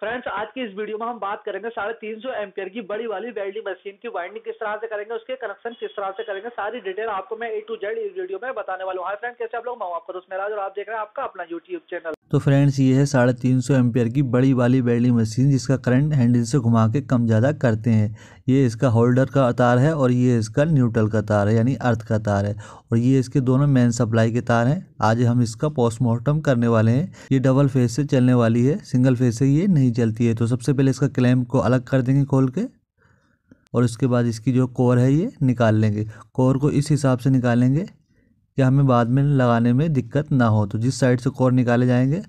friends आज की इस वीडियो में हम बात करेंगे साढ़े तीन सौ एमपियर की बड़ी वाली वेल्डिंग मशीन की वाइंडिंग किस तरह से करेंगे उसके कनेक्शन किस तरह से करेंगे सारी डिटेल आपको मैं ए टू जेड इस वीडियो में बताने वाला हूँ हाय फ्रेंड कैसे आप लोग मैं आपको उसमें राज और आप देख रहे हैं आपका अपना यूट्यूब चैनल तो फ्रेंड्स ये है साढ़े तीन सौ एम्पियर की बड़ी वाली वेल्डिंग मशीन जिसका करंट हैंडल से घुमा के कम ज़्यादा करते हैं ये इसका होल्डर का तार है और ये इसका न्यूट्रल का तार है यानी अर्थ का तार है और ये इसके दोनों मेन सप्लाई के तार हैं आज हम इसका पोस्टमार्टम करने वाले हैं ये डबल फेज से चलने वाली है सिंगल फेज से ये नहीं नहीं जलती है तो सबसे पहले इसका क्लैम्प को अलग कर देंगे खोल के और उसके बाद इसकी जो कोर है ये निकाल लेंगे कोर को इस हिसाब से निकालेंगे कि हमें बाद में लगाने में दिक्कत ना हो तो जिस साइड से कोर निकाले जाएंगे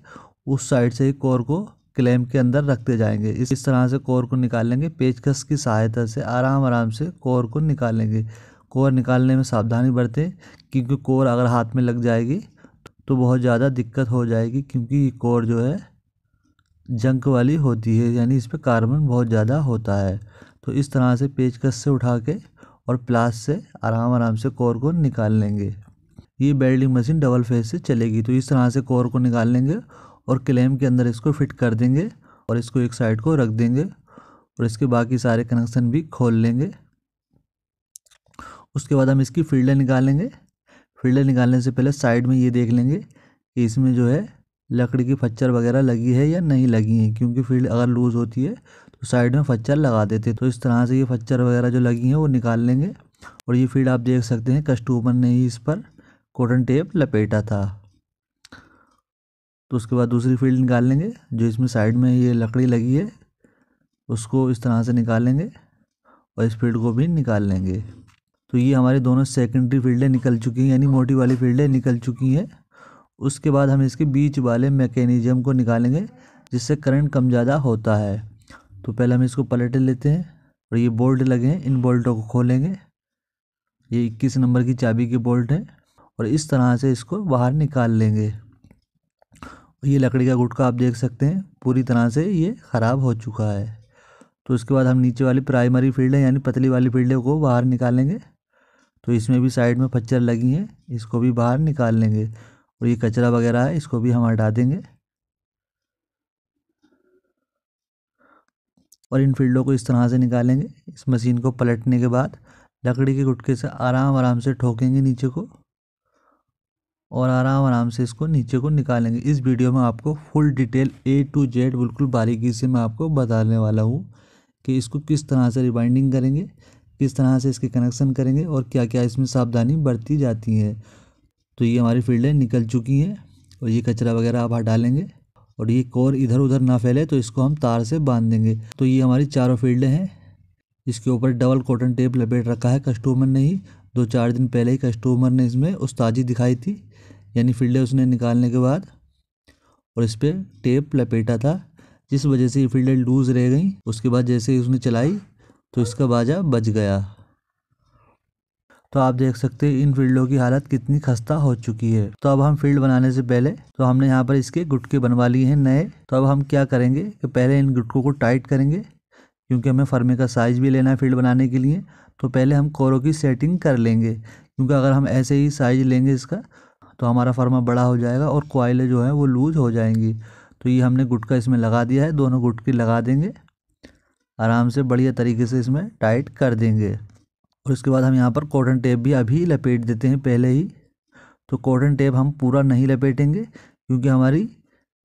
उस साइड से ही कोर को क्लैम्प के अंदर रखते जाएंगे इस तरह से कोर को निकालेंगे पेचकस की सहायता से आराम आराम से कोर को निकालेंगे कोर निकालने में सावधानी बरतें क्योंकि कोर अगर हाथ में लग जाएगी तो बहुत ज़्यादा दिक्कत हो जाएगी क्योंकि कोर जो है जंक वाली होती है यानी इस पर कार्बन बहुत ज़्यादा होता है तो इस तरह से पेचकस से उठा के और प्लास से आराम आराम से कोर को निकाल लेंगे ये बेल्डिंग मशीन डबल फेस से चलेगी तो इस तरह से कोर को निकाल लेंगे और क्लेम के अंदर इसको फिट कर देंगे और इसको एक साइड को रख देंगे और इसके बाकी सारे कनेक्शन भी खोल लेंगे उसके बाद हम इसकी फील्डर निकालेंगे फील्डर निकालने से पहले साइड में ये देख लेंगे कि इसमें जो है लकड़ी की फच्चर वगैरह लगी है या नहीं लगी है क्योंकि फील्ड अगर लूज़ होती है तो साइड में फच्चर लगा देते तो इस तरह से ये फच्चर वगैरह जो लगी हैं वो निकाल लेंगे और ये फील्ड आप देख सकते हैं कस्टमर ने ही इस पर कॉटन टेप लपेटा था तो उसके बाद दूसरी फील्ड निकाल लेंगे जो इसमें साइड में ये लकड़ी लगी है उसको इस तरह से निकालेंगे और इस फील्ड को भी निकाल लेंगे तो ये हमारी दोनों सेकेंडरी फील्डें निकल चुकी हैं यानी मोटी वाली फील्डें निकल चुकी हैं उसके बाद हम इसके बीच वाले मैकेनिज़म को निकालेंगे जिससे करंट कम ज़्यादा होता है तो पहले हम इसको पलट लेते हैं और ये बोल्ट लगे हैं इन बोल्टों को खोलेंगे ये इक्कीस नंबर की चाबी के बोल्ट हैं और इस तरह से इसको बाहर निकाल लेंगे ये लकड़ी का गुटका आप देख सकते हैं पूरी तरह से ये ख़राब हो चुका है तो उसके बाद हम नीचे वाली प्राइमरी फील्ड है यानी पतली वाली फील्ड को बाहर निकालेंगे तो इसमें भी साइड में पच्चर लगी हैं इसको भी बाहर निकाल लेंगे और ये कचरा वगैरह है इसको भी हम हटा देंगे और इन फील्डों को इस तरह से निकालेंगे इस मशीन को पलटने के बाद लकड़ी के गुटके से आराम आराम से ठोकेंगे नीचे को और आराम आराम से इसको नीचे को निकालेंगे इस वीडियो में आपको full detail A to Z बिल्कुल बारीकी से मैं आपको बताने वाला हूँ कि इसको किस तरह से रिबाइंडिंग करेंगे किस तरह से इसके कनेक्शन करेंगे और क्या क्या इसमें सावधानी बरती जाती है तो ये हमारी फील्डें निकल चुकी हैं और ये कचरा वगैरह आप हटा लेंगे और ये कोर इधर उधर ना फैले तो इसको हम तार से बांध देंगे तो ये हमारी चारों फील्डें हैं इसके ऊपर डबल कॉटन टेप लपेट रखा है कस्टमर ने ही दो चार दिन पहले ही कस्टमर ने इसमें उस्ताजी दिखाई थी यानी फील्डें उसने निकालने के बाद और इस पर टेप लपेटा था जिस वजह से ये फील्डें लूज़ रह गई उसके बाद जैसे ही उसने चलाई तो इसका बाजा बच गया तो आप देख सकते हैं इन फील्डों की हालत कितनी खस्ता हो चुकी है तो अब हम फील्ड बनाने से पहले तो हमने यहाँ पर इसके गुटके बनवा लिए हैं नए तो अब हम क्या करेंगे कि पहले इन गुटकों को टाइट करेंगे क्योंकि हमें फर्मे का साइज़ भी लेना है फील्ड बनाने के लिए तो पहले हम कोरों की सेटिंग कर लेंगे क्योंकि अगर हम ऐसे ही साइज लेंगे इसका तो हमारा फर्मा बड़ा हो जाएगा और कोयले जो हैं वो लूज हो जाएंगी तो ये हमने गुटका इसमें लगा दिया है दोनों गुटके लगा देंगे आराम से बढ़िया तरीके से इसमें टाइट कर देंगे और इसके बाद हम यहाँ पर कॉटन टेप भी अभी लपेट देते हैं पहले ही तो कॉटन टेप हम पूरा नहीं लपेटेंगे क्योंकि हमारी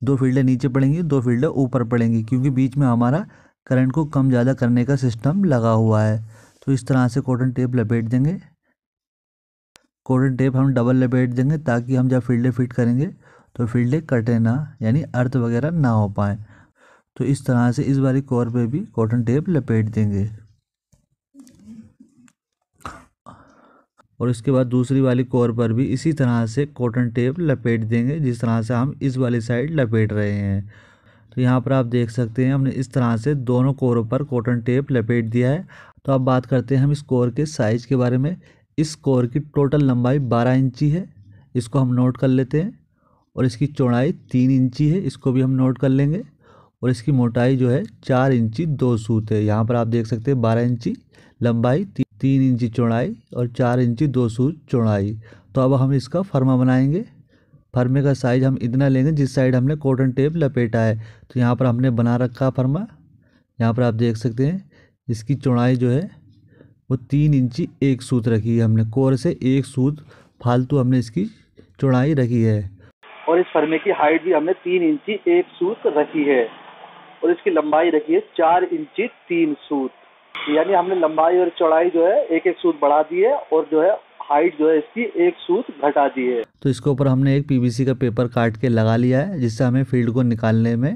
दो फील्डें नीचे पड़ेंगी दो फील्डें ऊपर पड़ेंगी क्योंकि बीच में हमारा करंट को कम ज़्यादा करने का सिस्टम लगा हुआ है तो इस तरह से कॉटन टेप लपेट देंगे कॉटन टेप हम डबल लपेट देंगे ताकि हम जब फील्डें फिट करेंगे तो फील्डें कटे ना यानी अर्थ वगैरह ना हो पाए तो इस तरह से इस बारी कोर पे भी कॉटन टेप लपेट देंगे और उसके बाद दूसरी वाली कोर पर भी इसी तरह से कॉटन टेप लपेट देंगे जिस तरह से हम इस वाली साइड लपेट रहे हैं तो यहाँ पर आप देख सकते हैं हमने इस तरह से दोनों कोरों पर कॉटन टेप लपेट दिया है तो अब बात करते हैं हम इस कोर के साइज़ के बारे में इस कोर की टोटल लंबाई बारह इंची है इसको हम नोट कर लेते हैं और इसकी चौड़ाई तीन इंची है इसको भी हम नोट कर लेंगे और इसकी मोटाई जो है चार इंची दो सूत है यहाँ पर आप देख सकते हैं बारह इंची लंबाई ती, तीन इंची चौड़ाई और चार इंची दो सूज चौड़ाई तो अब हम इसका फर्मा बनाएंगे फर्मे का साइज हम इतना लेंगे जिस साइड हमने कॉटन टेप लपेटा है तो यहाँ पर हमने बना रखा फर्मा यहाँ पर आप देख सकते हैं इसकी चौड़ाई जो है वो तीन इंची एक सूत रखी है हमने कोर से एक सूत फालतू हमने इसकी चौड़ाई रखी है और इस फर्मे की हाइट भी हमने तीन इंची एक सूत रखी है और इसकी लंबाई रखी है चार इंची तीन सूत यानी हमने लंबाई और चौड़ाई जो है एक एक सूत बढ़ा दी है और जो है हाइट जो है इसकी एक सूत घटा दी है तो इसके ऊपर हमने एक पीवीसी का पेपर काट के लगा लिया है जिससे हमें फील्ड को निकालने में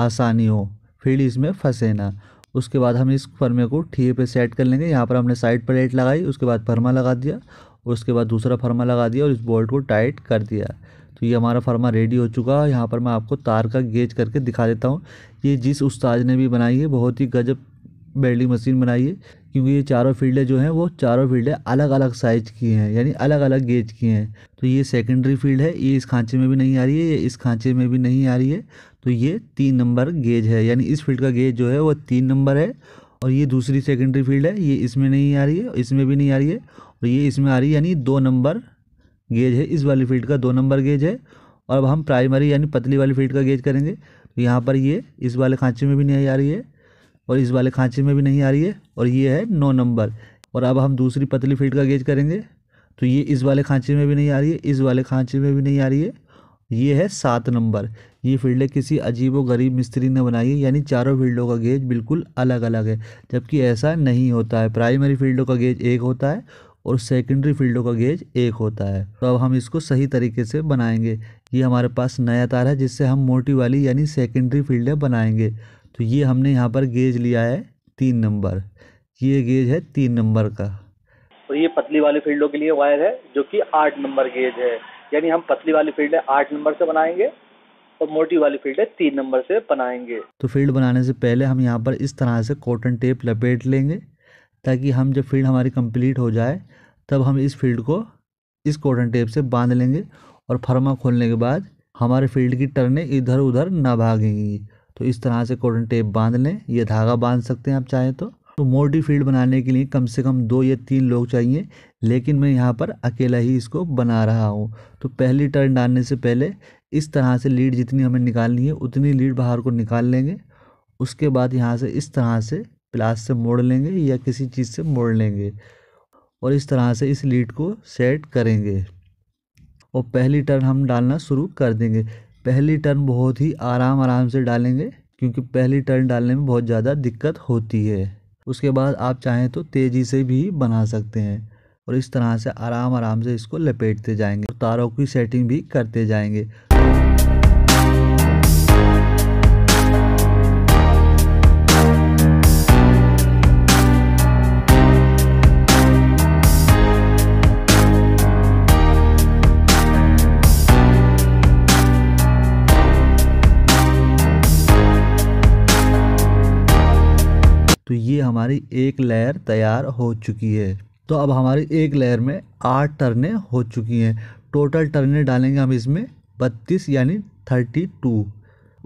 आसानी हो फील्ड इसमें फंसे ना उसके बाद हम इस फर्मे को ठीए पे सेट कर लेंगे यहाँ पर हमने साइड प्लेट लगाई उसके बाद फर्मा लगा दिया उसके बाद दूसरा फर्मा लगा दिया और इस बोल्ट को टाइट कर दिया तो ये हमारा फर्मा रेडी हो चुका है यहाँ पर मैं आपको तार का गेज करके दिखा देता हूँ ये जिस उस्ताद ने भी बनाई है बहुत ही गजब बेल्डिंग मशीन बनाई है क्योंकि ये चारों फील्डें जो हैं वो चारों फील्डें अलग अलग साइज की हैं यानी अलग अलग गेज की हैं तो ये सेकेंडरी फील्ड है ये इस खांचे में भी नहीं आ रही है ये इस खांचे में भी नहीं आ रही है तो ये तीन नंबर गेज है यानी इस फील्ड का गेज जो है वो तीन नंबर है और ये दूसरी सेकेंडरी फील्ड है ये इसमें नहीं आ रही है इसमें भी नहीं आ रही है और ये इसमें आ रही है यानी दो नंबर गेज है इस वाली फील्ड का दो नंबर गेज है और अब हम प्राइमरी यानी पतली वाली फील्ड का गेज करेंगे तो यहाँ पर ये इस वाले खांचे में भी नहीं आ रही है और इस वाले खांचे में भी नहीं आ रही है और ये है नौ नंबर और अब हम दूसरी पतली फीट का गेज करेंगे तो ये इस वाले खांचे में भी नहीं आ रही है इस वाले खांचे में भी नहीं आ रही है ये है सात नंबर ये फील्डें किसी अजीब व गरीब मिस्त्री ने बनाई है यानी चारों फील्डों का गेज बिल्कुल अलग अलग है जबकि ऐसा नहीं होता है प्राइमरी फील्डों का गेज एक होता है और सेकेंडरी फील्डों का गेज एक होता है तो अब हम इसको सही तरीके से बनाएंगे ये हमारे पास नया तार है जिससे हम मोटी वाली यानी सेकेंडरी फील्डें बनाएंगे तो ये हमने यहाँ पर गेज लिया है तीन नंबर ये गेज है तीन नंबर का और तो ये पतली वाली फील्डों के लिए वायर है जो कि आठ नंबर गेज है यानी हम पतली वाली फील्ड है आठ नंबर से बनाएंगे और मोटी वाली फील्ड है तीन नंबर से बनाएंगे तो फील्ड बनाने से पहले हम यहाँ पर इस तरह से कॉटन टेप लपेट लेंगे ताकि हम जब फील्ड हमारी कंप्लीट हो जाए तब हम इस फील्ड को इस कॉटन टेप से बांध लेंगे और फर्मा खोलने के बाद हमारे फील्ड की टर्ने इधर उधर ना भागेंगी तो इस तरह से कॉटन टेप बांध लें या धागा बांध सकते हैं आप चाहें तो तो मोटी फील्ड बनाने के लिए कम से कम दो या तीन लोग चाहिए लेकिन मैं यहाँ पर अकेला ही इसको बना रहा हूँ तो पहली टर्न डालने से पहले इस तरह से लीड जितनी हमें निकालनी है उतनी लीड बाहर को निकाल लेंगे उसके बाद यहाँ से इस तरह से प्लास से मोड़ लेंगे या किसी चीज़ से मोड़ लेंगे और इस तरह से इस लीड को सेट करेंगे और पहली टर्न हम डालना शुरू कर देंगे पहली टर्न बहुत ही आराम आराम से डालेंगे क्योंकि पहली टर्न डालने में बहुत ज़्यादा दिक्कत होती है उसके बाद आप चाहें तो तेज़ी से भी बना सकते हैं और इस तरह से आराम आराम से इसको लपेटते जाएंगे तारों की सेटिंग भी करते जाएंगे ये हमारी एक लेयर तैयार हो चुकी है तो अब हमारी एक लेयर में आठ टर्नें हो चुकी हैं टोटल टर्नें डालेंगे हम इसमें बत्तीस यानी थर्टी टू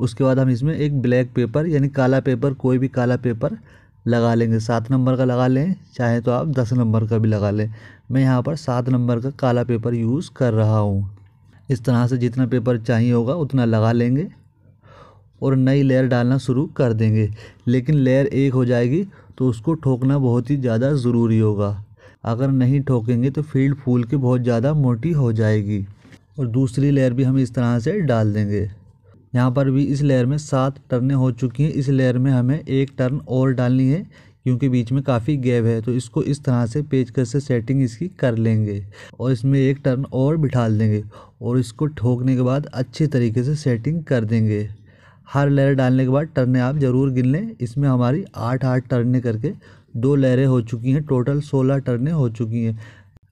उसके बाद हम इसमें एक ब्लैक पेपर यानी काला पेपर कोई भी काला पेपर लगा लेंगे सात नंबर का लगा लें चाहे तो आप दस नंबर का भी लगा लें मैं यहाँ पर सात नंबर का काला पेपर यूज़ कर रहा हूँ इस तरह से जितना पेपर चाहिए होगा उतना लगा लेंगे और नई लेयर डालना शुरू कर देंगे लेकिन लेयर एक हो जाएगी तो उसको ठोकना बहुत ही ज़्यादा ज़रूरी होगा अगर नहीं ठोकेंगे तो फील्ड फूल के बहुत ज़्यादा मोटी हो जाएगी और दूसरी लेयर भी हम इस तरह से डाल देंगे यहाँ पर भी इस लेयर में सात टर्नें हो चुकी हैं इस लेयर में हमें एक टर्न और डालनी है क्योंकि बीच में काफ़ी गैप है तो इसको इस तरह से पेचकश से सेटिंग इसकी कर लेंगे और इसमें एक टर्न और बिठा देंगे और इसको ठोकने के बाद अच्छे तरीके से सेटिंग कर देंगे हर लेयर डालने के बाद टर्नें आप ज़रूर गिन लें इसमें हमारी आठ आठ टर्नें करके दो लहरें हो चुकी हैं टोटल सोलह टर्ने हो चुकी हैं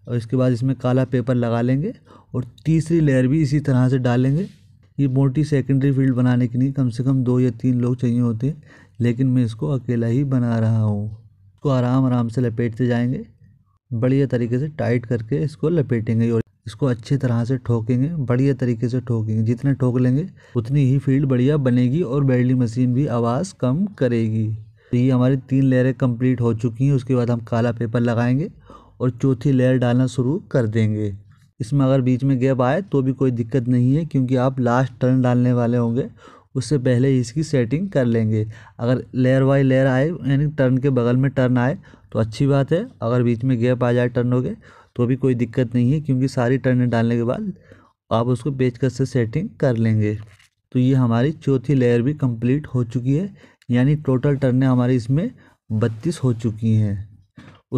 और इसके बाद इसमें काला पेपर लगा लेंगे और तीसरी लेयर भी इसी तरह से डालेंगे ये मोटी सेकेंडरी फील्ड बनाने के लिए कम से कम दो या तीन लोग चाहिए होते हैं लेकिन मैं इसको अकेला ही बना रहा हूँ इसको आराम आराम से लपेटते जाएंगे बढ़िया तरीके से टाइट करके इसको लपेटेंगे और इसको अच्छी तरह से ठोकेंगे बढ़िया तरीके से ठोकेंगे जितने ठोक लेंगे उतनी ही फील्ड बढ़िया बनेगी और बेल्डिंग मशीन भी आवाज़ कम करेगी तो ये हमारी तीन लेयरें कंप्लीट हो चुकी हैं उसके बाद हम काला पेपर लगाएंगे और चौथी लेयर डालना शुरू कर देंगे इसमें अगर बीच में गैप आए तो भी कोई दिक्कत नहीं है क्योंकि आप लास्ट टर्न डालने वाले होंगे उससे पहले इसकी सेटिंग कर लेंगे अगर लेयर बाई लेयर आए यानी टर्न के बगल में टर्न आए तो अच्छी बात है अगर बीच में गैप आ जाए टर्नों के तो भी कोई दिक्कत नहीं है क्योंकि सारी टर्न डालने के बाद आप उसको पेचकस से सेटिंग कर लेंगे तो ये हमारी चौथी लेयर भी कंप्लीट हो चुकी है यानी टोटल टर्नें हमारी इसमें बत्तीस हो चुकी हैं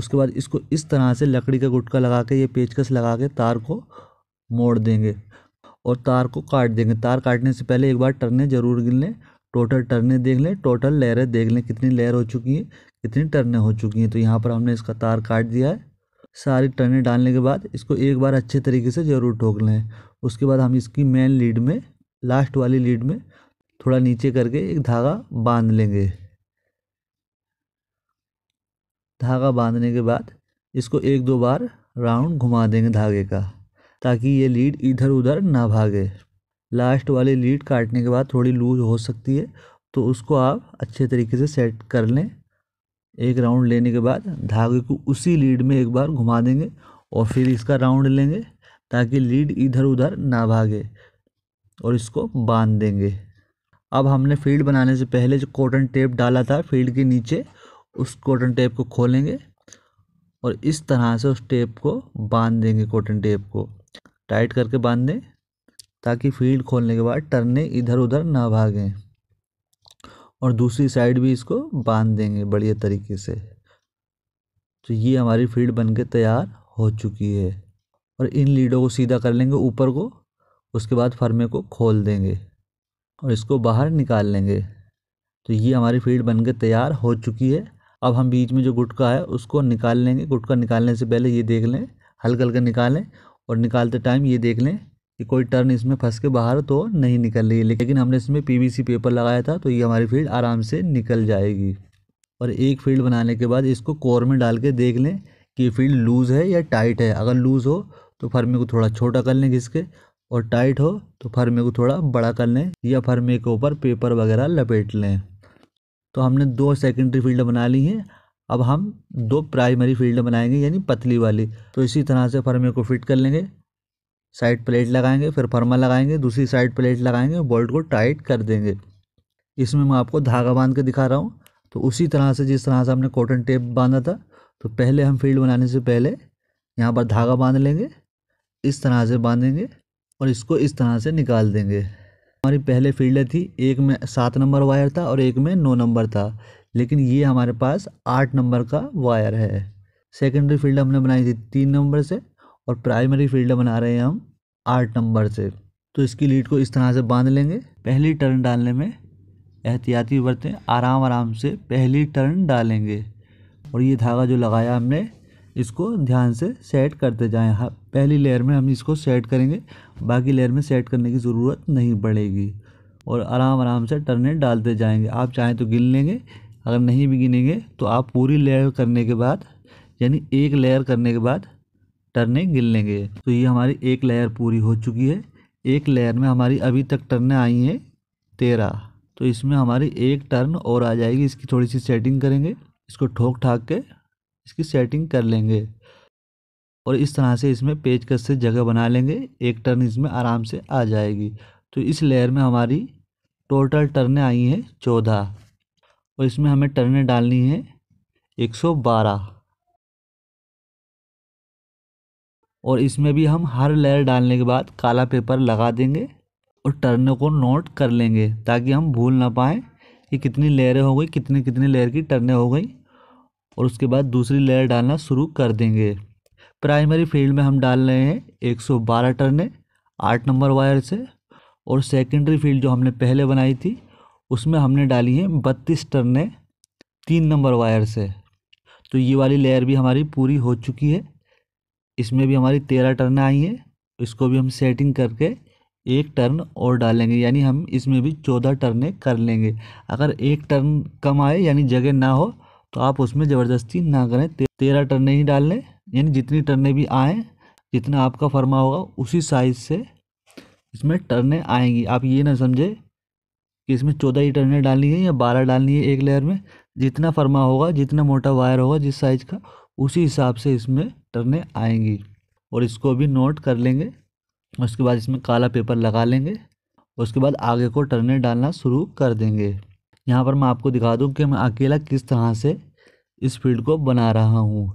उसके बाद इसको इस तरह से लकड़ी का गुटका लगा के ये पेचकस लगा के तार को मोड़ देंगे और तार को काट देंगे तार काटने से पहले एक बार टर्नें ज़रूर गिन लें टोटल टर्नें देख लें टोटल लेयरें देख लें कितनी लेयर हो चुकी हैं कितनी टर्ने हो चुकी हैं तो यहाँ पर हमने इसका तार काट दिया है सारी टर्नें डालने के बाद इसको एक बार अच्छे तरीके से ज़रूर ठोक लें उसके बाद हम इसकी मेन लीड में लास्ट वाली लीड में थोड़ा नीचे करके एक धागा बांध लेंगे धागा बांधने के बाद इसको एक दो बार राउंड घुमा देंगे धागे का ताकि ये लीड इधर उधर ना भागे लास्ट वाली लीड काटने के बाद थोड़ी लूज हो सकती है तो उसको आप अच्छे तरीके से सेट कर लें एक राउंड लेने के बाद धागे को उसी लीड में एक बार घुमा देंगे और फिर इसका राउंड लेंगे ताकि लीड इधर उधर ना भागे और इसको बांध देंगे अब हमने फील्ड बनाने से पहले जो कॉटन टेप डाला था फील्ड के नीचे उस कॉटन टेप को खोलेंगे और इस तरह से उस टेप को बांध देंगे कॉटन टेप को टाइट करके बांध दें ताकि फील्ड खोलने के बाद टर्ने इधर उधर ना भागें और दूसरी साइड भी इसको बांध देंगे बढ़िया तरीके से तो ये हमारी फील्ड बन के तैयार हो चुकी है और इन लीडों को सीधा कर लेंगे ऊपर को उसके बाद फर्मे को खोल देंगे और इसको बाहर निकाल लेंगे तो ये हमारी फील्ड बन के तैयार हो चुकी है अब हम बीच में जो गुटका है उसको निकाल लेंगे गुटका निकालने से पहले ये देख लें हल्का हल्का निकालें और निकालते टाइम ये देख लें कि कोई टर्न इसमें फंस के बाहर तो नहीं निकल रही है लेकिन हमने इसमें पीवीसी पेपर लगाया था तो ये हमारी फील्ड आराम से निकल जाएगी और एक फील्ड बनाने के बाद इसको कोर में डाल के देख लें कि ये फील्ड लूज़ है या टाइट है अगर लूज़ हो तो फर्मे को थोड़ा छोटा कर लें घिसके और टाइट हो तो फर्मे को थोड़ा बड़ा कर लें या फर्मे के ऊपर पेपर वगैरह लपेट लें तो हमने दो सेकेंडरी फील्ड बना ली हैं अब हम दो प्राइमरी फील्ड बनाएंगे यानी पतली वाली तो इसी तरह से फर्मे को फिट कर लेंगे साइड प्लेट लगाएंगे फिर फर्मा लगाएंगे दूसरी साइड प्लेट लगाएंगे बोल्ट को टाइट कर देंगे इसमें मैं आपको धागा बांध के दिखा रहा हूँ तो उसी तरह से जिस तरह से हमने कॉटन टेप बांधा था तो पहले हम फील्ड बनाने से पहले यहाँ पर धागा बांध लेंगे इस तरह से बांधेंगे और इसको इस तरह से निकाल देंगे हमारी पहले फील्ड थी एक में सात नंबर वायर था और एक में नौ नंबर था लेकिन ये हमारे पास आठ नंबर का वायर है सेकेंडरी फील्ड हमने बनाई थी तीन नंबर से और प्राइमरी फील्ड बना रहे हैं हम आठ नंबर से तो इसकी लीड को इस तरह से बांध लेंगे पहली टर्न डालने में एहतियाती बरतें आराम आराम से पहली टर्न डालेंगे और ये धागा जो लगाया हमने इसको ध्यान से सेट करते जाएं हाँ पहली लेयर में हम इसको सेट करेंगे बाकी लेयर में सेट करने की ज़रूरत नहीं पड़ेगी और आराम आराम से टर्ने डालते जाएंगे आप चाहें तो गिन लेंगे अगर नहीं भी गिनेंगे तो आप पूरी लेयर करने के बाद यानी एक लेयर करने के बाद टर्ने गिल लेंगे तो ये हमारी एक लेयर पूरी हो चुकी है एक लेयर में हमारी अभी तक टर्ने आई हैं तेरह तो इसमें हमारी एक टर्न और आ जाएगी इसकी थोड़ी सी सेटिंग करेंगे इसको ठोक ठाक के इसकी सेटिंग कर लेंगे और इस तरह से इसमें पेचकस से जगह बना लेंगे एक टर्न इसमें आराम से आ जाएगी तो इस लेयर में हमारी टोटल टर्नें आई हैं चौदह और इसमें हमें टर्ने डालनी हैं एक सौ बारह और इसमें भी हम हर लेयर डालने के बाद काला पेपर लगा देंगे और टर्नों को नोट कर लेंगे ताकि हम भूल ना पाएँ कि कितनी लेयरें हो गई कितनी कितनी लेयर की टर्नें हो गई और उसके बाद दूसरी लेयर डालना शुरू कर देंगे प्राइमरी फील्ड में हम डाल रहे हैं 112 टर्ने आठ नंबर वायर से और सेकेंडरी फील्ड जो हमने पहले बनाई थी उसमें हमने डाली हैं बत्तीस टर्नें तीन नंबर वायर से तो ये वाली लेयर भी हमारी पूरी हो चुकी है इसमें भी हमारी तेरह टर्न आई हैं इसको भी हम सेटिंग करके एक टर्न और डालेंगे यानी हम इसमें भी चौदह टर्ने कर लेंगे अगर एक टर्न कम आए यानी जगह ना हो तो आप उसमें ज़बरदस्ती ना करें तेरह टर्ने ही डाल लें यानी जितनी टर्ने भी आए जितना आपका फर्मा होगा उसी साइज़ से इसमें टर्ने आएंगी आप ये ना समझे कि इसमें चौदह ही टर्ने डालनी है या बारह डालनी है एक लेयर में जितना फर्मा होगा जितना मोटा वायर होगा जिस साइज़ का उसी हिसाब से इसमें टर्नें आएंगी और इसको भी नोट कर लेंगे उसके बाद इसमें काला पेपर लगा लेंगे उसके बाद आगे को टर्नें डालना शुरू कर देंगे यहाँ पर मैं आपको दिखा दूँ कि मैं अकेला किस तरह से इस फील्ड को बना रहा हूँ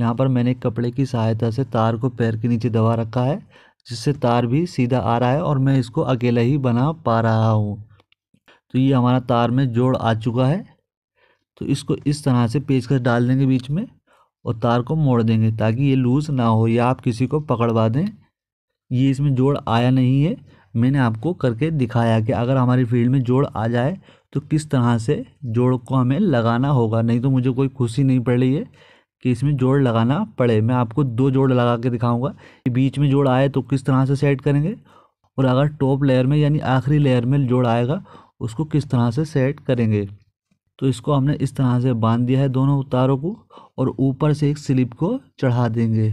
यहाँ पर मैंने कपड़े की सहायता से तार को पैर के नीचे दबा रखा है जिससे तार भी सीधा आ रहा है और मैं इसको अकेला ही बना पा रहा हूँ तो ये हमारा तार में जोड़ आ चुका है तो इसको इस तरह से पेचकस डाल देंगे बीच में और तार को मोड़ देंगे ताकि ये लूज़ ना हो या आप किसी को पकड़वा दें ये इसमें जोड़ आया नहीं है मैंने आपको करके दिखाया कि अगर हमारी फील्ड में जोड़ आ जाए तो किस तरह से जोड़ को हमें लगाना होगा नहीं तो मुझे कोई खुशी नहीं पड़ रही है कि इसमें जोड़ लगाना पड़े मैं आपको दो जोड़ लगा के दिखाऊंगा कि बीच में जोड़ आए तो किस तरह से सेट करेंगे और अगर टॉप लेयर में यानी आखिरी लेयर में जोड़ आएगा उसको किस तरह से सेट करेंगे तो इसको हमने इस तरह से बांध दिया है दोनों तारों को और ऊपर से एक स्लिप को चढ़ा देंगे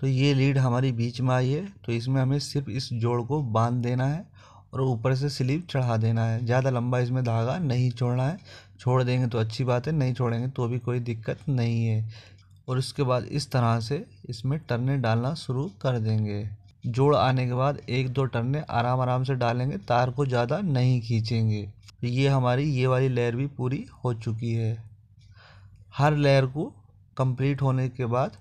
तो ये लीड हमारी बीच में आई है तो इसमें हमें सिर्फ इस जोड़ को बांध देना है और ऊपर से स्लिप चढ़ा देना है ज़्यादा लंबा इसमें धागा नहीं छोड़ना है छोड़ देंगे तो अच्छी बात है नहीं छोड़ेंगे तो भी कोई दिक्कत नहीं है और उसके बाद इस तरह से इसमें टर्ने डालना शुरू कर देंगे जोड़ आने के बाद एक दो टर्ने आराम आराम से डालेंगे तार को ज़्यादा नहीं खींचेंगे ये हमारी ये वाली लेयर भी पूरी हो चुकी है हर लेयर को कंप्लीट होने के बाद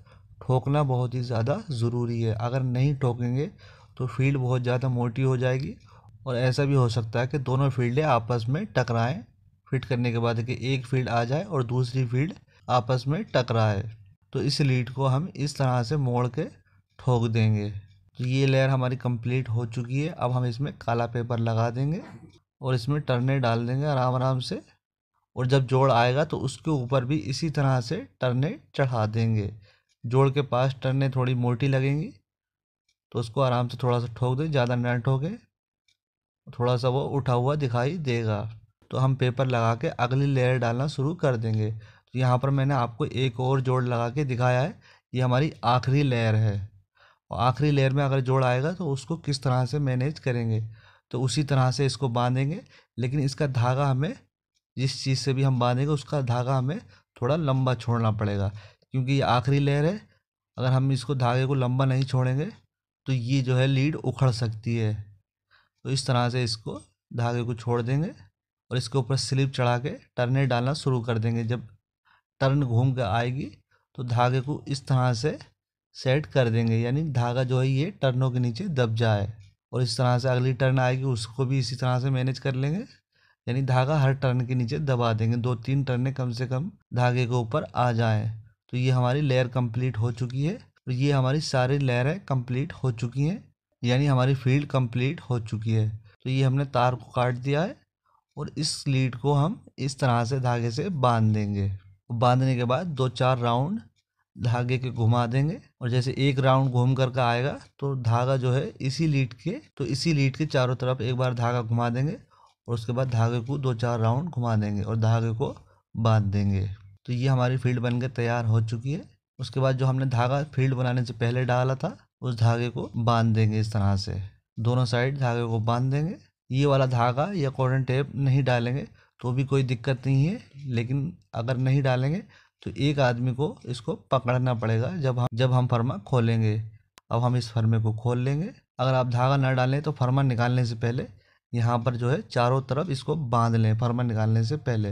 ठोकना बहुत ही ज़्यादा ज़रूरी है अगर नहीं ठोकेंगे तो फील्ड बहुत ज़्यादा मोटी हो जाएगी और ऐसा भी हो सकता है कि दोनों फील्डें आपस में टकराएं फिट करने के बाद कि एक फील्ड आ जाए और दूसरी फील्ड आपस में टकराए तो इस लीड को हम इस तरह से मोड़ के ठोक देंगे तो ये लेयर हमारी कंप्लीट हो चुकी है अब हम इसमें काला पेपर लगा देंगे और इसमें टर्ने डाल देंगे आराम आराम से और जब जोड़ आएगा तो उसके ऊपर भी इसी तरह से टर्ने चढ़ा देंगे जोड़ के पास टर्ने थोड़ी मोटी लगेंगी तो उसको आराम से थोड़ा सा ठोक दें ज़्यादा न ठोके थोड़ा सा वो उठा हुआ दिखाई देगा तो हम पेपर लगा के अगली लेयर डालना शुरू कर देंगे तो यहाँ पर मैंने आपको एक और जोड़ लगा के दिखाया है ये हमारी आखिरी लेयर है और आखिरी लेयर में अगर जोड़ आएगा तो उसको किस तरह से मैनेज करेंगे तो उसी तरह से इसको बांधेंगे लेकिन इसका धागा हमें जिस चीज़ से भी हम बांधेंगे उसका धागा हमें थोड़ा लंबा छोड़ना पड़ेगा क्योंकि ये आखिरी लेयर है अगर हम इसको धागे को लंबा नहीं छोड़ेंगे तो ये जो है लीड उखड़ सकती है तो इस तरह से इसको धागे को छोड़ देंगे और इसके ऊपर स्लिप चढ़ा के टर्ने डालना शुरू कर देंगे जब टर्न घूम के आएगी तो धागे को इस तरह से सेट कर देंगे यानी धागा जो है ये टर्नों के नीचे दब जाए और इस तरह से अगली टर्न आएगी उसको भी इसी तरह से मैनेज कर लेंगे यानी धागा हर टर्न के नीचे दबा देंगे दो तीन टर्ने कम से कम धागे के ऊपर आ जाएँ तो ये हमारी लेयर कंप्लीट हो चुकी है और ये हमारी सारी लेयरें कंप्लीट हो चुकी हैं यानी हमारी फील्ड कंप्लीट हो चुकी है तो ये हमने तार को काट दिया है और इस लीड को हम इस तरह से धागे से बांध देंगे बांधने के बाद दो चार राउंड धागे के घुमा देंगे और जैसे एक राउंड घूम कर का आएगा तो धागा जो है इसी लीड के तो इसी लीड के चारों तरफ एक बार धागा घुमा देंगे और उसके बाद धागे को दो चार राउंड घुमा देंगे और धागे को बांध देंगे तो ये हमारी फील्ड बनकर तैयार हो चुकी है उसके बाद जो हमने धागा फील्ड बनाने से पहले डाला था उस धागे को बांध देंगे इस तरह से दोनों साइड धागे को बांध देंगे ये वाला धागा या कॉटन टेप नहीं डालेंगे तो भी कोई दिक्कत नहीं है लेकिन अगर नहीं डालेंगे तो एक आदमी को इसको पकड़ना पड़ेगा जब हम जब हम फर्मा खोलेंगे अब हम इस फर्मे को खोल लेंगे अगर आप धागा ना डालें तो फर्मा निकालने से पहले यहाँ पर जो है चारों तरफ इसको बांध लें फर्मा निकालने से पहले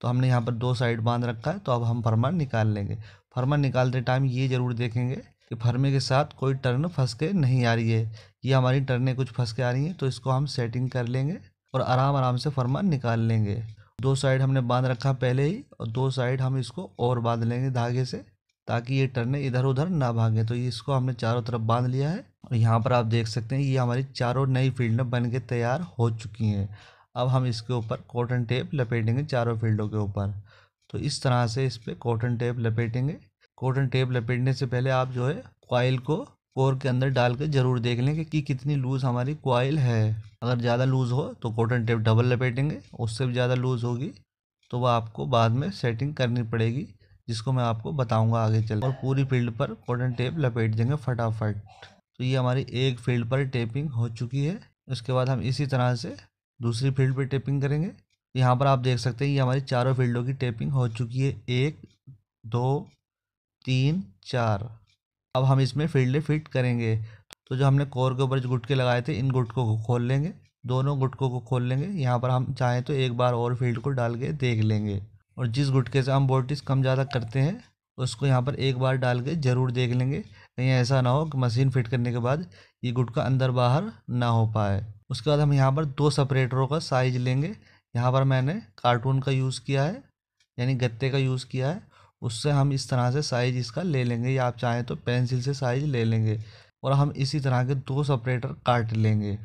तो हमने यहाँ पर दो साइड बांध रखा है तो अब हम फर्मा निकाल लेंगे फर्मा निकालते टाइम ये ज़रूर देखेंगे कि फर्मे के साथ कोई टर्न फंस के नहीं आ रही है ये हमारी टर्नें कुछ फंस के आ रही हैं तो इसको हम सेटिंग कर लेंगे और आराम आराम से फर्मा निकाल लेंगे दो साइड हमने बांध रखा पहले ही और दो साइड हम इसको और बांध लेंगे धागे से ताकि ये टरने इधर उधर ना भागे तो इसको हमने चारों तरफ बांध लिया है और यहाँ पर आप देख सकते हैं ये हमारी चारों नई फील्ड बन के तैयार हो चुकी हैं अब हम इसके ऊपर कॉटन टेप लपेटेंगे चारों फील्डों के ऊपर तो इस तरह से इस पर कॉटन टेप लपेटेंगे कॉटन टेप लपेटने से पहले आप जो है क्वाइल को कोर के अंदर डाल के ज़रूर देख लें कि कितनी लूज़ हमारी क्वाइल है अगर ज़्यादा लूज़ हो तो कॉटन टेप डबल लपेटेंगे उससे भी ज़्यादा लूज़ होगी तो वह आपको बाद में सेटिंग करनी पड़ेगी जिसको मैं आपको बताऊंगा आगे चल और पूरी फील्ड पर कॉटन टेप लपेट देंगे फटाफट तो ये हमारी एक फील्ड पर टेपिंग हो चुकी है उसके बाद हम इसी तरह से दूसरी फील्ड पर टेपिंग करेंगे यहाँ पर आप देख सकते हैं ये हमारी चारों फील्डों की टेपिंग हो चुकी है एक दो तीन चार अब हम इसमें फील्डे फिट करेंगे तो जो हमने कोर के ऊपर जो गुटके लगाए थे इन गुटकों को खोल लेंगे दोनों गुटकों को खोल लेंगे यहाँ पर हम चाहें तो एक बार और फील्ड को डाल के देख लेंगे और जिस गुटके से हम वोल्टेज कम ज़्यादा करते हैं उसको यहाँ पर एक बार डाल के ज़रूर देख लेंगे कहीं ऐसा ना हो कि मशीन फिट करने के बाद ये गुटका अंदर बाहर ना हो पाए उसके बाद हम यहाँ पर दो सपरेटरों का साइज लेंगे यहाँ पर मैंने कार्टून का यूज़ किया है यानी गत्ते का यूज़ किया है उससे हम इस तरह से साइज इसका ले लेंगे या आप चाहें तो पेंसिल से साइज ले लेंगे और हम इसी तरह के दो सेपरेटर काट लेंगे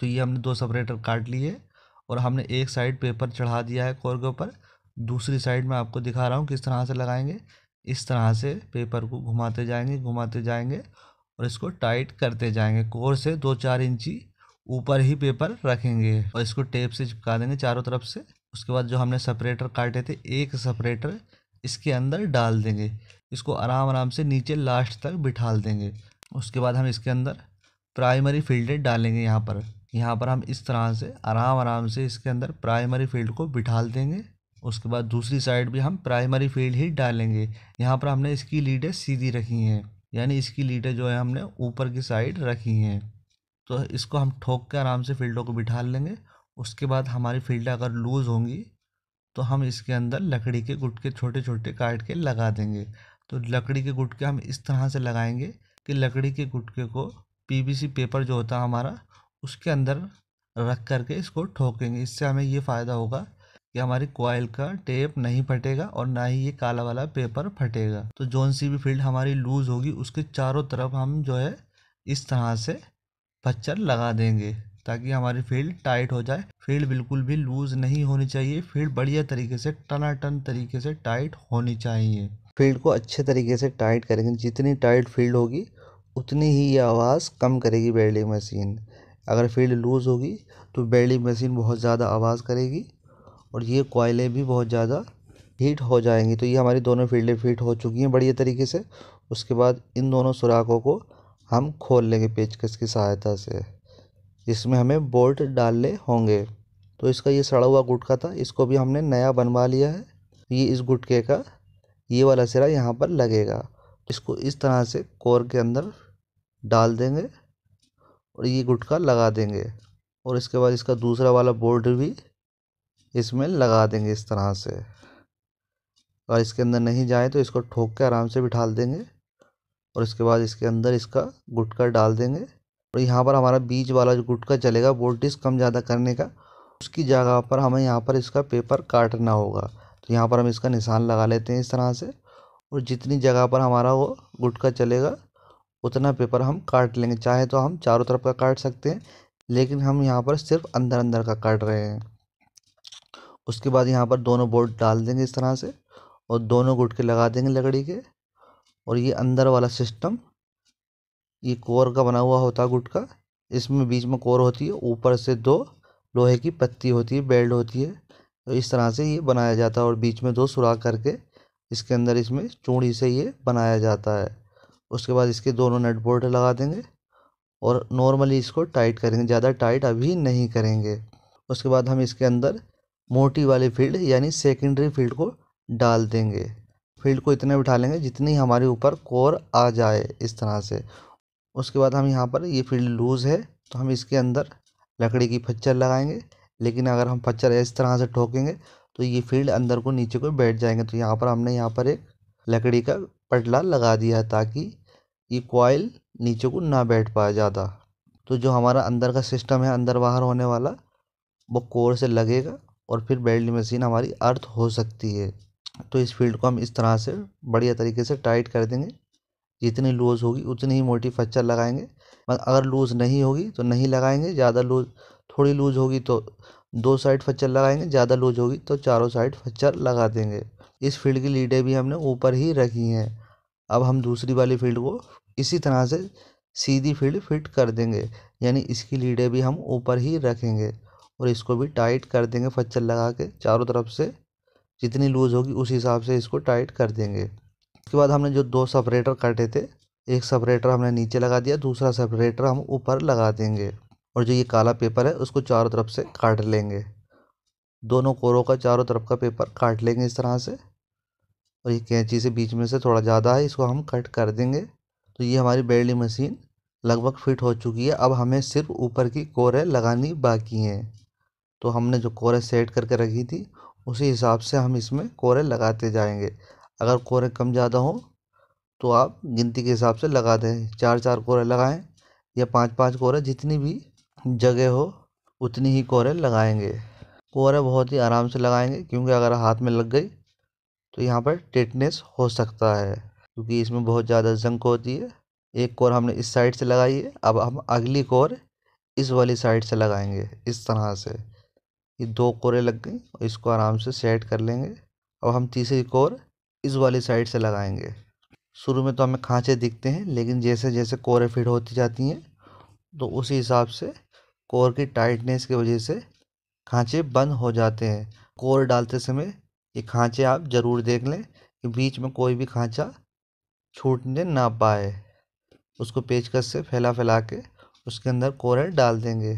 तो ये हमने दो सेपरेटर काट लिए और हमने एक साइड पेपर चढ़ा दिया है कोर के ऊपर दूसरी साइड में आपको दिखा रहा हूँ किस तरह से लगाएंगे इस तरह से पेपर को घुमाते जाएंगे घुमाते जाएंगे और इसको टाइट करते जाएंगे कोर से दो चार इंची ऊपर ही पेपर रखेंगे और इसको टेप से चिपका देंगे चारों तरफ से उसके बाद जो हमने सेपरेटर काटे थे एक सेपरेटर इसके अंदर डाल देंगे इसको आराम आराम से नीचे लास्ट तक बिठा देंगे उसके बाद हम इसके अंदर प्राइमरी फील्डेड डालेंगे यहाँ पर यहाँ पर हम इस तरह से आराम आराम से इसके अंदर प्राइमरी फील्ड को बिठा देंगे उसके बाद दूसरी साइड भी हम प्राइमरी फील्ड ही डालेंगे यहाँ पर हमने इसकी लीडें सीधी रखी हैं यानी इसकी लीडें जो है हमने ऊपर की साइड रखी हैं तो इसको हम ठोक के आराम से फील्डों को बिठा लेंगे उसके बाद हमारी फील्डें अगर लूज़ होंगी तो हम इसके अंदर लकड़ी के गुटके छोटे छोटे काट के लगा देंगे तो लकड़ी के गुटके हम इस तरह से लगाएंगे कि लकड़ी के गुटके को पीवीसी पेपर जो होता है हमारा उसके अंदर रख करके इसको ठोकेंगे इससे हमें ये फ़ायदा होगा कि हमारी कॉयल का टेप नहीं फटेगा और ना ही ये काला वाला पेपर फटेगा तो जौन सी भी फील्ड हमारी लूज़ होगी उसके चारों तरफ हम जो है इस तरह से पच्चर लगा देंगे ताकि हमारी फील्ड टाइट हो जाए फील्ड बिल्कुल भी लूज़ नहीं होनी चाहिए फील्ड बढ़िया तरीके से टनाटन तरीके से टाइट होनी चाहिए फील्ड को अच्छे तरीके से टाइट करेंगे जितनी टाइट फील्ड होगी उतनी ही ये आवाज़ कम करेगी बेल्डिंग मशीन अगर फील्ड लूज़ होगी तो बेल्डिंग मशीन बहुत ज़्यादा आवाज़ करेगी और ये कोयले भी बहुत ज़्यादा हीट हो जाएंगी तो ये हमारी दोनों फील्डें फिट हो चुकी हैं बढ़िया तरीके से उसके बाद इन दोनों सुराखों को हम खोल लेंगे पेचकस की सहायता से इसमें हमें बोल्ट डालने होंगे तो इसका ये सड़ा हुआ गुटखा था इसको भी हमने नया बनवा लिया है ये इस गुटके का ये वाला सिरा यहाँ पर लगेगा इसको इस तरह से कोर के अंदर डाल देंगे और ये गुटका लगा देंगे और इसके बाद इसका दूसरा वाला बोल्ट भी इसमें लगा देंगे इस तरह से और इसके अंदर नहीं जाए तो इसको ठोक के आराम से बिठा देंगे और इसके बाद इसके अंदर इसका गुटका डाल देंगे और यहाँ पर हमारा बीज वाला जो गुटका चलेगा वोल्टेज कम ज़्यादा करने का उसकी जगह पर हमें यहाँ पर इसका पेपर काटना होगा तो यहाँ पर हम इसका निशान लगा लेते हैं इस तरह से और जितनी जगह पर हमारा वो गुटका चलेगा उतना पेपर हम काट लेंगे चाहे तो हम चारों तरफ का काट सकते हैं लेकिन हम यहाँ पर सिर्फ अंदर अंदर का काट रहे हैं उसके बाद यहाँ पर दोनों बोर्ड डाल देंगे इस तरह से और दोनों गुटके लगा देंगे लकड़ी के और ये अंदर वाला सिस्टम ये कोर का बना हुआ होता है का इसमें बीच में कोर होती है ऊपर से दो लोहे की पत्ती होती है बेल्ट होती है तो इस तरह से ये बनाया जाता है और बीच में दो सुराख करके इसके अंदर इसमें चूड़ी से ये बनाया जाता है उसके बाद इसके दोनों नट बोल्ट लगा देंगे और नॉर्मली इसको टाइट करेंगे ज़्यादा टाइट अभी नहीं करेंगे उसके बाद हम इसके अंदर मोटी वाली फील्ड यानी सेकेंडरी फील्ड को डाल देंगे फील्ड को इतने बिठा लेंगे जितनी हमारे ऊपर कोर आ जाए इस तरह से उसके बाद हम यहाँ पर ये फील्ड लूज़ है तो हम इसके अंदर लकड़ी की फच्चर लगाएंगे लेकिन अगर हम फच्चर इस तरह से ठोकेंगे तो ये फील्ड अंदर को नीचे को बैठ जाएंगे तो यहाँ पर हमने यहाँ पर एक लकड़ी का पटला लगा दिया ताकि ये कॉयल नीचे को ना बैठ पाए ज़्यादा तो जो हमारा अंदर का सिस्टम है अंदर बाहर होने वाला वो कोर से लगेगा और फिर बेल्डिंग मशीन हमारी अर्थ हो सकती है तो इस फील्ड को हम इस तरह से बढ़िया तरीके से टाइट कर देंगे जितनी लूज़ होगी उतनी ही मोटी फच्चर लगाएंगे अगर लूज़ नहीं होगी तो नहीं लगाएंगे ज़्यादा लूज़ थोड़ी लूज़ होगी तो दो साइड फच्चर लगाएंगे ज़्यादा लूज होगी तो चारों साइड फच्चर लगा देंगे इस फील्ड की लीडें भी हमने ऊपर ही रखी हैं अब हम दूसरी वाली फील्ड को इसी तरह से सीधी फील्ड फिट कर देंगे यानी इसकी लीडें भी हम ऊपर ही रखेंगे और इसको भी टाइट कर देंगे फच्चर लगा के चारों तरफ से जितनी लूज़ होगी उस हिसाब से इसको टाइट कर देंगे उसके बाद हमने जो दो सपरेटर काटे थे एक सपरेटर हमने नीचे लगा दिया दूसरा सपरेटर हम ऊपर लगा देंगे और जो ये काला पेपर है उसको चारों तरफ से काट लेंगे दोनों कोरों का चारों तरफ का पेपर काट लेंगे इस तरह से और ये कैंची से बीच में से थोड़ा ज़्यादा है इसको हम कट कर देंगे तो ये हमारी बेल्डिंग मशीन लगभग फिट हो चुकी है अब हमें सिर्फ ऊपर की कोरें लगानी बाकी हैं तो हमने जो कोरें सेट करके रखी थी उसी हिसाब से हम इसमें कोरें लगाते जाएंगे अगर कोरे कम ज़्यादा हों तो आप गिनती के हिसाब से लगा दें चार चार कोरे लगाएँ या पाँच पाँच कोरे जितनी भी जगह हो उतनी ही कोरे लगाएंगे कोरे बहुत ही आराम से लगाएंगे क्योंकि अगर हाथ में लग गई तो यहाँ पर टेटनेस हो सकता है क्योंकि इसमें बहुत ज़्यादा जंक होती है एक कोर हमने इस साइड से लगाई है अब हम अगली कोर इस वाली साइड से लगाएंगे इस तरह से ये दो कोरे लग गई इसको आराम से सेट कर लेंगे अब हम तीसरी कोर इस वाली साइड से लगाएंगे शुरू में तो हमें खाँचे दिखते हैं लेकिन जैसे जैसे कोरें फिट होती जाती हैं तो उसी हिसाब से कोर की टाइटनेस की वजह से खाँचे बंद हो जाते हैं कोर डालते समय ये खाँचे आप ज़रूर देख लें कि बीच में कोई भी खाँचा छूटने ना पाए उसको पेचकस से फैला फैला के उसके अंदर कोरें डाल देंगे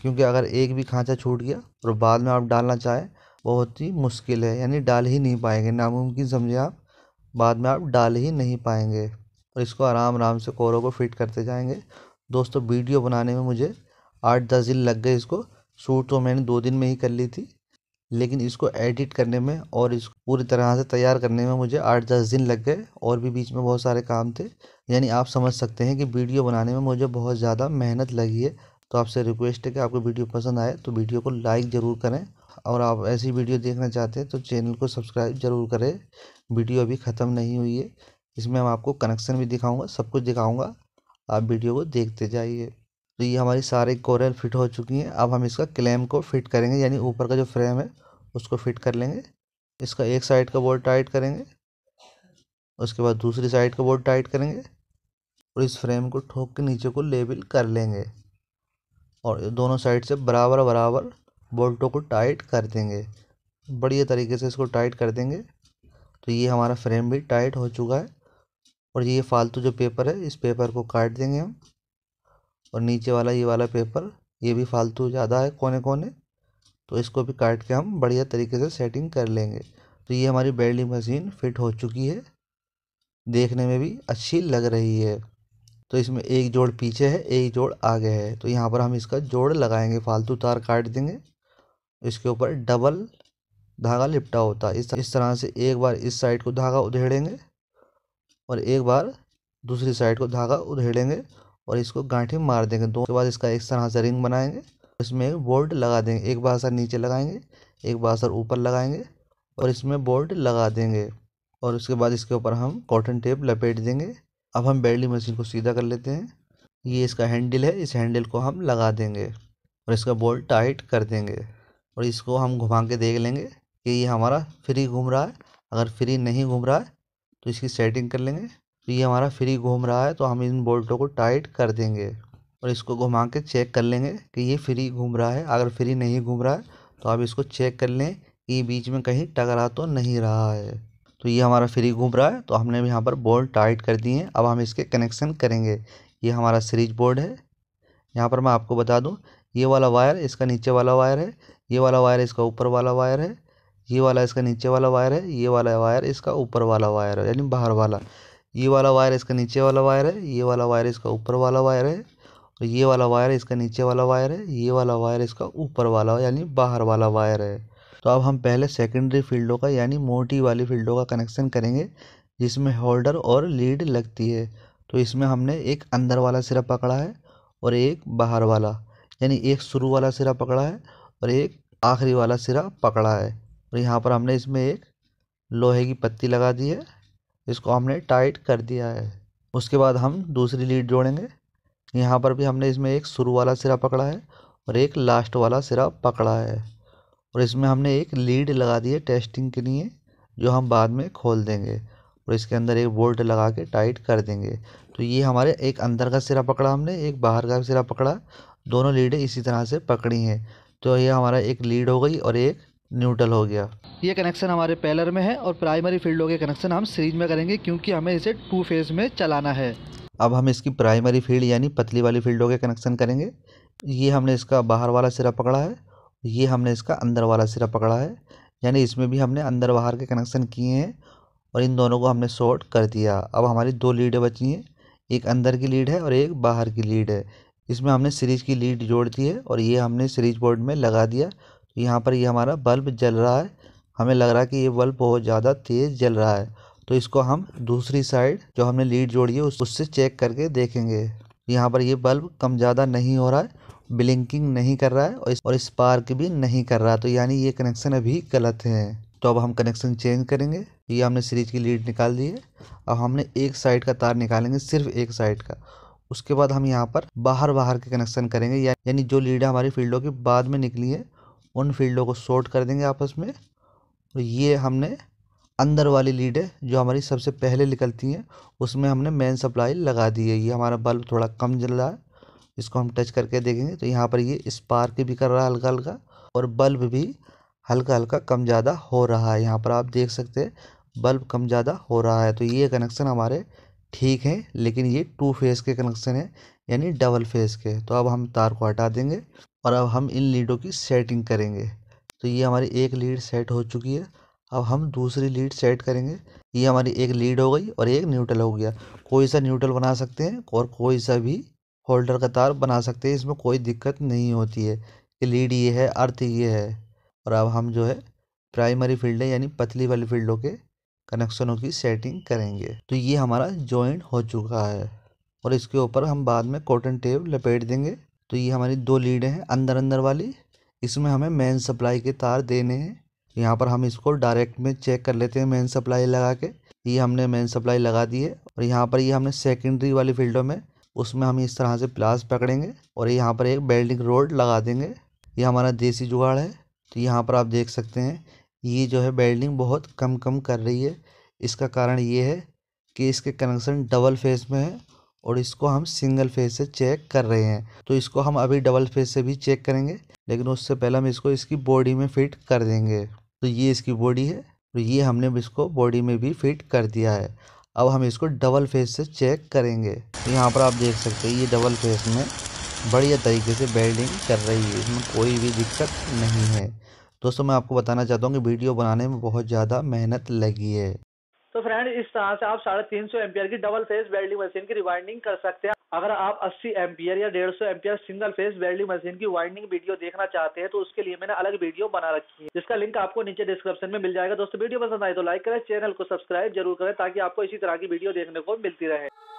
क्योंकि अगर एक भी खाँचा छूट गया और बाद में आप डालना चाहें बहुत ही मुश्किल है यानी डाल ही नहीं पाएंगे नामुमकिन समझे आप बाद में आप डाल ही नहीं पाएंगे और इसको आराम आराम से कोरों को फिट करते जाएंगे दोस्तों वीडियो बनाने में मुझे आठ दस दिन लग गए इसको शूट तो मैंने दो दिन में ही कर ली थी लेकिन इसको एडिट करने में और इसको पूरी तरह से तैयार करने में मुझे आठ दस दिन लग गए और भी बीच में बहुत सारे काम थे यानी आप समझ सकते हैं कि वीडियो बनाने में मुझे बहुत ज़्यादा मेहनत लगी है तो आपसे रिक्वेस्ट है कि आपको वीडियो पसंद आए तो वीडियो को लाइक ज़रूर करें और आप ऐसी वीडियो देखना चाहते हैं तो चैनल को सब्सक्राइब ज़रूर करें वीडियो अभी ख़त्म नहीं हुई है इसमें हम आपको कनेक्शन भी दिखाऊंगा सब कुछ दिखाऊंगा आप वीडियो को देखते जाइए तो ये हमारी सारे कोरल फिट हो चुकी हैं अब हम इसका क्लेम को फिट करेंगे यानी ऊपर का जो फ्रेम है उसको फिट कर लेंगे इसका एक साइड का बोर्ड टाइट करेंगे उसके बाद दूसरी साइड का बोर्ड टाइट करेंगे और इस फ्रेम को ठोक के नीचे को लेबल कर लेंगे और दोनों साइड से बराबर बराबर बोल्टों को टाइट कर देंगे बढ़िया तरीके से इसको टाइट कर देंगे तो ये हमारा फ्रेम भी टाइट हो चुका है और ये फालतू जो पेपर है इस पेपर को काट देंगे हम और नीचे वाला ये वाला पेपर ये भी फालतू ज़्यादा है कोने कोने तो इसको भी काट के हम बढ़िया तरीके से सेटिंग कर लेंगे तो ये हमारी बेल्डिंग मशीन फिट हो चुकी है देखने में भी अच्छी लग रही है तो इसमें एक जोड़ पीछे है एक जोड़ आगे है तो यहाँ पर हम इसका जोड़ लगाएंगे फालतू तार काट देंगे इसके ऊपर डबल धागा लिपटा होता है इस इस तरह से एक बार इस साइड को धागा उधेड़ेंगे और एक बार दूसरी साइड को धागा उधेड़ेंगे और इसको गांठी मार देंगे दो के बाद इसका एक तरह से रिंग बनाएंगे इसमें एक बोल्ट लगा देंगे एक बार सर नीचे लगाएंगे एक बार सर ऊपर लगाएंगे और इसमें बोल्ट लगा देंगे और उसके बाद इसके ऊपर हम कॉटन टेप लपेट देंगे अब हम बेल्डिंग मशीन को सीधा कर लेते हैं ये इसका हैंडल है इस हैंडल को हम लगा देंगे और इसका बोल्ट टाइट कर देंगे और इसको हम घुमा के देख लेंगे कि ये हमारा फ्री घूम रहा है अगर फ्री नहीं घूम रहा है तो इसकी सेटिंग कर लेंगे तो ये हमारा फ्री घूम रहा है तो हम इन बोल्टों को टाइट कर देंगे और इसको घुमा के चेक कर लेंगे कि ये फ्री घूम रहा है अगर फ्री नहीं घूम रहा है तो आप इसको चेक कर लें कि ये बीच में कहीं टकरा तो नहीं रहा है तो ये हमारा फ्री घूम रहा है तो हमने यहाँ पर बोल्ट टाइट कर दिए हैं अब हम इसके कनेक्शन करेंगे ये हमारा सीरीज बोर्ड है यहाँ पर मैं आपको बता दूँ ये वाला वायर इसका नीचे वाला वायर है ये वाला वायर इसका ऊपर वाला वायर है ये वाला इसका नीचे वाला वायर है ये वाला वायर इसका ऊपर वाला वायर है यानी बाहर वाला ये वाला वायर इसका नीचे वाला वायर है ये वाला वायर इसका ऊपर वाला वायर है और ये वाला वायर इसका नीचे वाला वायर है ये वाला वायर इसका ऊपर वाला यानी बाहर वाला वायर है तो अब हम पहले सेकेंडरी फील्डों का यानी मोटी वाली फील्डों का कनेक्शन करेंगे जिसमें होल्डर और लीड लगती है तो इसमें हमने एक अंदर वाला सिरा पकड़ा है और एक बाहर वाला यानी एक शुरू वाला सिरा पकड़ा है और एक आखिरी वाला सिरा पकड़ा है और यहाँ पर हमने इसमें एक लोहे की पत्ती लगा दी है इसको हमने टाइट कर दिया है उसके बाद हम दूसरी लीड जोड़ेंगे यहाँ पर भी हमने इसमें एक शुरू वाला सिरा पकड़ा है और एक लास्ट वाला सिरा पकड़ा है और इसमें हमने एक लीड लगा दी है टेस्टिंग के लिए जो हम बाद में खोल देंगे और इसके अंदर एक बोल्ट लगा के टाइट कर देंगे तो ये हमारे एक अंदर का सिरा पकड़ा हमने एक बाहर का सिरा पकड़ा दोनों लीडें इसी तरह से पकड़ी हैं तो ये हमारा एक लीड हो गई और एक न्यूट्रल हो गया ये कनेक्शन हमारे पैलर में है और प्राइमरी फील्डों के कनेक्शन हम सीरीज में करेंगे क्योंकि हमें इसे टू फेज में चलाना है अब हम इसकी प्राइमरी फील्ड यानी पतली वाली फील्डों के कनेक्शन करेंगे ये हमने इसका बाहर वाला सिरा पकड़ा है ये हमने इसका अंदर वाला सिरा पकड़ा है यानी इसमें भी हमने अंदर बाहर के कनेक्शन किए हैं और इन दोनों को हमने शॉर्ट कर दिया अब हमारी दो लीडें बची हैं एक अंदर की लीड है और एक बाहर की लीड है इसमें हमने सीरीज की लीड जोड़ दी है और ये हमने सीरीज बोर्ड में लगा दिया तो यहाँ पर ये हमारा बल्ब जल रहा है हमें लग रहा है कि ये बल्ब बहुत ज़्यादा तेज़ जल रहा है तो इसको हम दूसरी साइड जो हमने लीड जोड़ी है उससे चेक करके देखेंगे यहाँ पर ये बल्ब कम ज़्यादा नहीं हो रहा है ब्लिंकिंग नहीं कर रहा है और इस और स्पार्क भी नहीं कर रहा तो यानी ये कनेक्शन अभी गलत है तो अब हम कनेक्शन चेंज करेंगे ये हमने सीरीज की लीड निकाल दी है अब हमने एक साइड का तार निकालेंगे सिर्फ एक साइड का उसके बाद हम यहाँ पर बाहर बाहर के कनेक्शन करेंगे यानी जो लीड हमारी फील्डों की बाद में निकली है उन फील्डों को शॉर्ट कर देंगे आपस में और ये हमने अंदर वाली लीड है जो हमारी सबसे पहले निकलती हैं उसमें हमने मेन सप्लाई लगा दी है ये हमारा बल्ब थोड़ा कम जल रहा है इसको हम टच करके देखेंगे तो यहाँ पर ये स्पार्क भी कर रहा है हल्का हल्का और बल्ब भी हल्का हल्का कम ज़्यादा हो रहा है यहाँ पर आप देख सकते हैं बल्ब कम ज़्यादा हो रहा है तो ये कनेक्शन हमारे ठीक है लेकिन ये टू फेज़ के कनेक्शन है यानी डबल फेज़ के तो अब हम तार को हटा देंगे और अब हम इन लीडों की सेटिंग करेंगे तो ये हमारी एक लीड सेट हो चुकी है अब हम दूसरी लीड सेट करेंगे ये हमारी एक लीड हो गई और एक न्यूट्रल हो गया कोई सा न्यूट्रल बना सकते हैं और कोई सा भी होल्डर का तार बना सकते हैं इसमें कोई दिक्कत नहीं होती है कि लीड ये है अर्थ ये है और अब हम जो है प्राइमरी फील्ड है यानी पतली वाली फील्डों के कनेक्शनों की सेटिंग करेंगे तो ये हमारा जॉइंट हो चुका है और इसके ऊपर हम बाद में कॉटन टेप लपेट देंगे तो ये हमारी दो लीडें हैं अंदर अंदर वाली इसमें हमें मेन सप्लाई के तार देने हैं यहाँ पर हम इसको डायरेक्ट में चेक कर लेते हैं मेन सप्लाई लगा के ये हमने मेन सप्लाई लगा दी है और यहाँ पर ये हमने सेकेंडरी वाली फील्डों में उसमें हम इस तरह से प्लास पकड़ेंगे और यहाँ पर एक बेल्डिंग रोड लगा देंगे ये हमारा देसी जुगाड़ है तो यहाँ पर आप देख सकते हैं ये जो है बेल्डिंग बहुत कम कम कर रही है इसका कारण ये है कि इसके कनेक्शन डबल फेज़ में है और इसको हम सिंगल फेज़ से चेक कर रहे हैं तो इसको हम अभी डबल फेज़ से भी चेक करेंगे लेकिन उससे पहले हम इसको इसकी बॉडी में फिट कर देंगे तो ये इसकी बॉडी है तो ये हमने इसको बॉडी में भी फिट कर दिया है अब हम इसको डबल फेस से चेक करेंगे तो यहाँ पर आप देख सकते हैं ये डबल फेस में बढ़िया तरीके से बेल्डिंग कर रही है इसमें कोई भी दिक्कत नहीं है दोस्तों मैं आपको बताना चाहता हूँ कि वीडियो बनाने में बहुत ज़्यादा मेहनत लगी है तो फ्रेंड इस तरह से आप साढ़े तीन सौ एम्पियर की डबल फेस वेल्डिंग मशीन की रिवाइंडिंग कर सकते हैं अगर आप 80 एम्पियर या 150 ampere single phase welding machine की वाइंडिंग वीडियो देखना चाहते हैं तो उसके लिए मैंने अलग वीडियो बना रखी है जिसका लिंक आपको नीचे डिस्क्रिप्शन में मिल जाएगा दोस्तों वीडियो पसंद आए तो लाइक करें चैनल को सब्सक्राइब जरूर करें ताकि आपको इसी तरह की वीडियो देखने को मिलती रहे